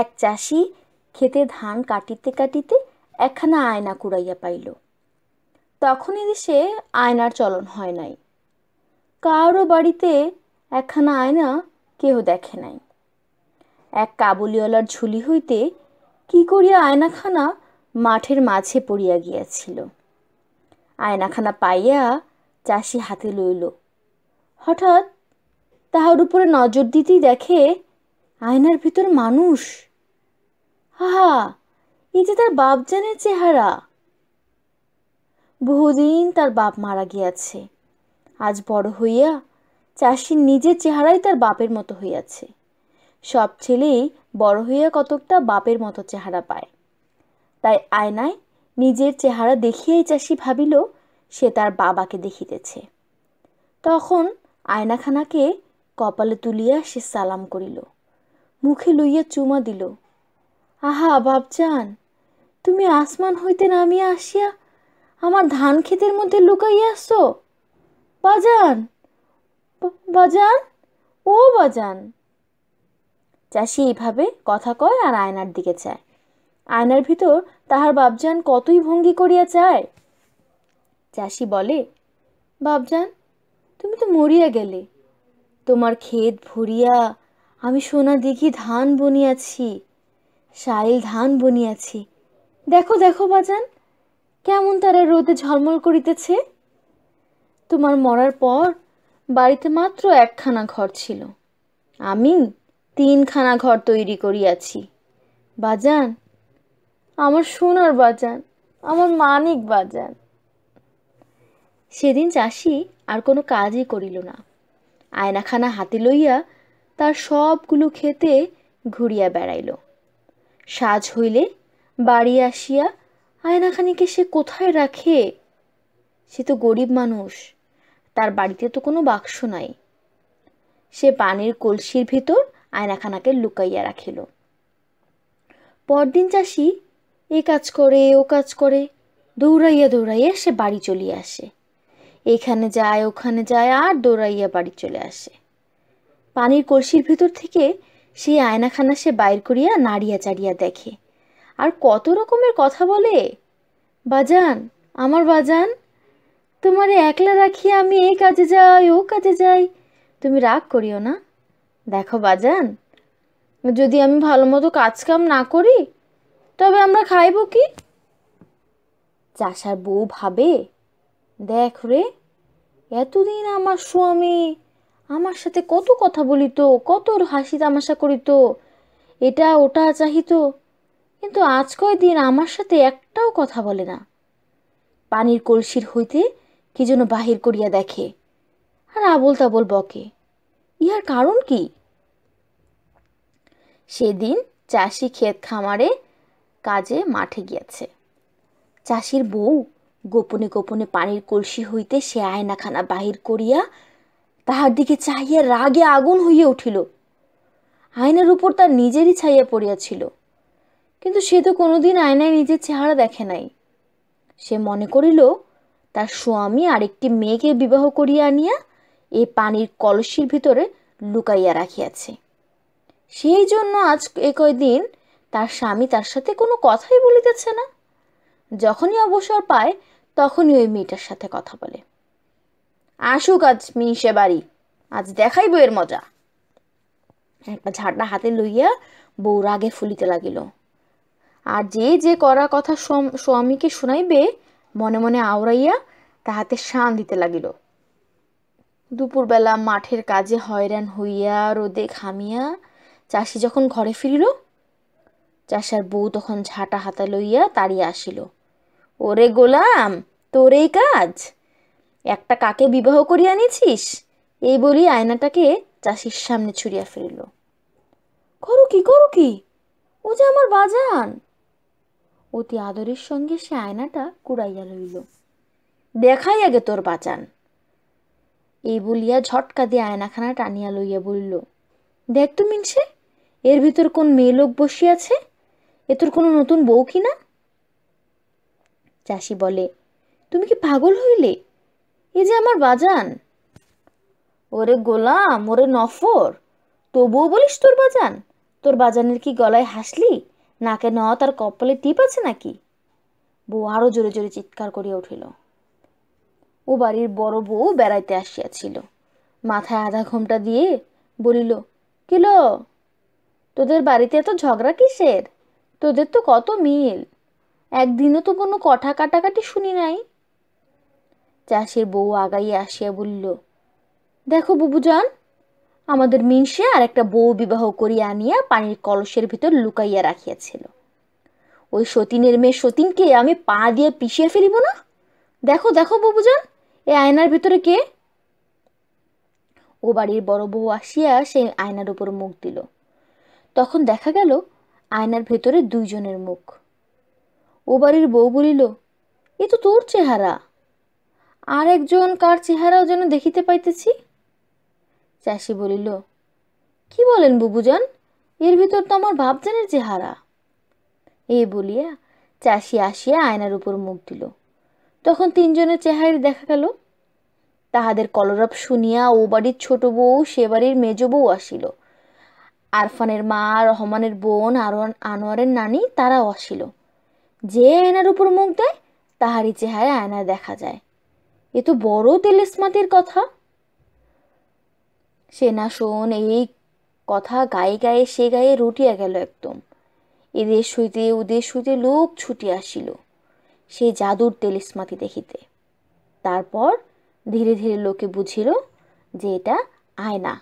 এক চাষি খেতে ধান কাটিতে কাটিতে একখানা আয়না কুড়াইয়া পাইল তখন সে আয়নার চলন হয় নাই কারও বাড়িতে একখানা আয়না কেহ দেখে নাই এক কাবুলিওয়ালার ঝুলি হইতে কি করিয়া আয়নাখানা মাঠের মাঝে পড়িয়া গিয়াছিল আয়নাখানা পাইয়া চাষি হাতে লইল হঠাৎ তাহার উপরে নজর দিতেই দেখে আয়নার ভিতর মানুষ আহা এই যে তার বাপজানের চেহারা বহুদিন তার বাপ মারা গিয়াছে আজ বড় হইয়া চাষির নিজের চেহারাই তার বাপের মতো হইয়াছে সব ছেলেই বড় হইয়া কতকটা বাপের মতো চেহারা পায় তাই আয়নায় নিজের চেহারা দেখিয়াই চাষি ভাবিল সে তার বাবাকে দেখিতেছে তখন আয়নাখানাকে কপালে তুলিয়া সে সালাম করিল মুখে লইয়া চুমা দিল আহা বাপজান তুমি আসমান হইতে নামিয়া আসিয়া আমার ধান ক্ষেতের মধ্যে লুকাইয়া বাজান বাজান ও বাজান চাষি এইভাবে কথা কয় আর আয়নার দিকে চায় আয়নার ভিতর তাহার বাপজান কতই ভঙ্গি করিয়া চায় চাষি বলে বাপজান তুমি তো মরিয়া গেলে তোমার ক্ষেত ভরিয়া আমি সোনা দেখি ধান বনিয়াছি শাইল ধান বনিয়াছি দেখো দেখো বাজান কেমন তারা রোদে ঝলমল করিতেছে তোমার মরার পর বাড়িতে মাত্র একখানা ঘর ছিল আমি তিনখানা ঘর তৈরি করিয়াছি বাজান আমার সোনার বাজান আমার মানিক বাজান সেদিন চাষি আর কোনো কাজই করিল না আয়নাখানা হাতে লইয়া তার সবগুলো খেতে ঘুরিয়া বেড়াইল সাজ হইলে বাড়ি আসিয়া আয়নাখানিকে সে কোথায় রাখে সে তো গরিব মানুষ তার বাড়িতে তো কোনো বাক্স নাই সে পানির কলসির ভিতর আয়নাখানাকে লুকাইয়া রাখিল পরদিন চাষি এ কাজ করে ও কাজ করে দৌড়াইয়া দৌড়াইয়া সে বাড়ি চলিয়া আসে এখানে যায় ওখানে যায় আর দৌড়াইয়া বাড়ি চলে আসে পানির কলসির ভিতর থেকে সেই আয়নাখানা সে বাইর করিয়া নাড়িয়া চাড়িয়া দেখে আর কত রকমের কথা বলে বাজান আমার বাজান তোমারে একলা রাখিয়া আমি এ কাজে যাই ও কাজে যাই তুমি রাগ করিও না দেখো বাজান যদি আমি ভালো মতো কাজকাম না করি তবে আমরা খাইব কি চাষার বউ ভাবে দেখ রে এতদিন আমার স্বামী আমার সাথে কত কথা বলিত কত হাসি তামাশা করিত এটা ওটা চাহিত কিন্তু আজ কয়দিন আমার সাথে একটাও কথা বলে না পানির কলসির হইতে কি যেন বাহির করিয়া দেখে আর আবল তাবল বকে ইহার কারণ কি সেদিন চাষি ক্ষেত খামারে কাজে মাঠে গিয়াছে চাষির বউ গোপনে গোপনে পানির কলসি হইতে সে আয়নাখানা বাহির করিয়া তাহার দিকে চাহিয়া রাগে আগুন হইয়া উঠিল আয়নার উপর তার নিজেরই ছাইয়া পড়িয়াছিল কিন্তু সে তো কোনোদিন আয়নায় নিজের চেহারা দেখে নাই সে মনে করিল তার স্বামী আরেকটি মেয়েকে বিবাহ করিয়া আনিয়া এই পানির কলসির ভিতরে লুকাইয়া রাখিয়াছে সেই জন্য আজ এ কয়দিন তার স্বামী তার সাথে কোনো কথাই বলিতেছে না যখনই অবসর পায় তখনই ওই মেয়েটার সাথে কথা বলে আসুক আজ মিনিষে বাড়ি আজ দেখাই বইয়ের মজা একটা ঝাঁটা হাতে লইয়া বউ রাগে ফুলিতে লাগিল আর যে যে করা কথা স্বামীকে শুনাইবে মনে মনে আওড়াইয়া তাহাতে শান দিতে লাগিল দুপুরবেলা মাঠের কাজে হয়রান হইয়া রোদে ঘামিয়া চাষি যখন ঘরে ফিরিল চাষার বউ তখন ঝাঁটা হাতা লইয়া তাড়িয়া আসিল ওরে গোলাম তোর এই কাজ একটা কাকে বিবাহ করিয়া নিছিস এই বলি আয়নাটাকে চাষির সামনে ছুড়িয়া ফেলিল করো কি করো কি ও যে আমার বাজান অতি আদরের সঙ্গে সে আয়নাটা কুড়াইয়া লইল দেখাই আগে তোর বাজান এই বলিয়া ঝটকা দিয়ে আয়নাখানা টানিয়া লইয়া বলিল দেখ তো মিনসে এর ভিতর কোন মেয়ে লোক বসিয়াছে এ তোর কোনো নতুন বউ কিনা চাষি বলে তুমি কি পাগল হইলে এই যে আমার বাজান ওরে গোলাম ওরে নফর তবুও বলিস তোর বাজান তোর বাজানের কি গলায় হাসলি নাকে ন তার কপালে টিপ আছে নাকি বউ আরও জোরে জোরে চিৎকার করিয়া উঠিল ও বাড়ির বড় বউ বেড়াইতে আসিয়াছিল মাথায় আধা ঘোমটা দিয়ে বলিল কিলো তোদের বাড়িতে এত ঝগড়া কিসের তোদের তো কত মিল একদিনও তো কোনো কথা কাটাকাটি শুনি নাই চাষির বউ আগাইয়া আসিয়া বলল দেখো বুবুজন আমাদের মিনসে আর একটা বউ বিবাহ করিয়া আনিয়া পানির কলসের ভিতর লুকাইয়া রাখিয়াছিল ওই সতীনের মেয়ে সতীনকে আমি পা দিয়ে পিষিয়ে ফেলিব না দেখো দেখো বুবুজন এ আয়নার ভিতরে কে ও বাড়ির বড় বউ আসিয়া সেই আয়নার উপর মুখ দিল তখন দেখা গেল আয়নার ভেতরে দুইজনের মুখ ও বাড়ির বউ বলিল এ তো তোর চেহারা আর একজন কার চেহারাও যেন দেখিতে পাইতেছি চাষি বলিল কি বলেন বুবুজান এর ভিতর তো আমার ভাবজানের চেহারা এ বলিয়া চাষি আসিয়া আয়নার উপর মুখ দিল তখন তিনজনের চেহারি দেখা গেল তাহাদের কলরব শুনিয়া ও বাড়ির ছোট বউ সে বাড়ির মেজ বউ আসিল আরফানের মা রহমানের বোন আর আনোয়ারের নানি তারাও আসিল যে আয়নার উপর মুখ দেয় তাহারই চেহারা আয়নায় দেখা যায় এ তো বড় তেলেসমাতের কথা সে না শোন এই কথা গায়ে গায়ে সে গায়ে রুটিয়া গেল একদম এদের সইতে ওদের সইতে লোক ছুটি আসিল সে জাদুর তেলিসমাতি দেখিতে তারপর ধীরে ধীরে লোকে বুঝিল যে এটা আয়না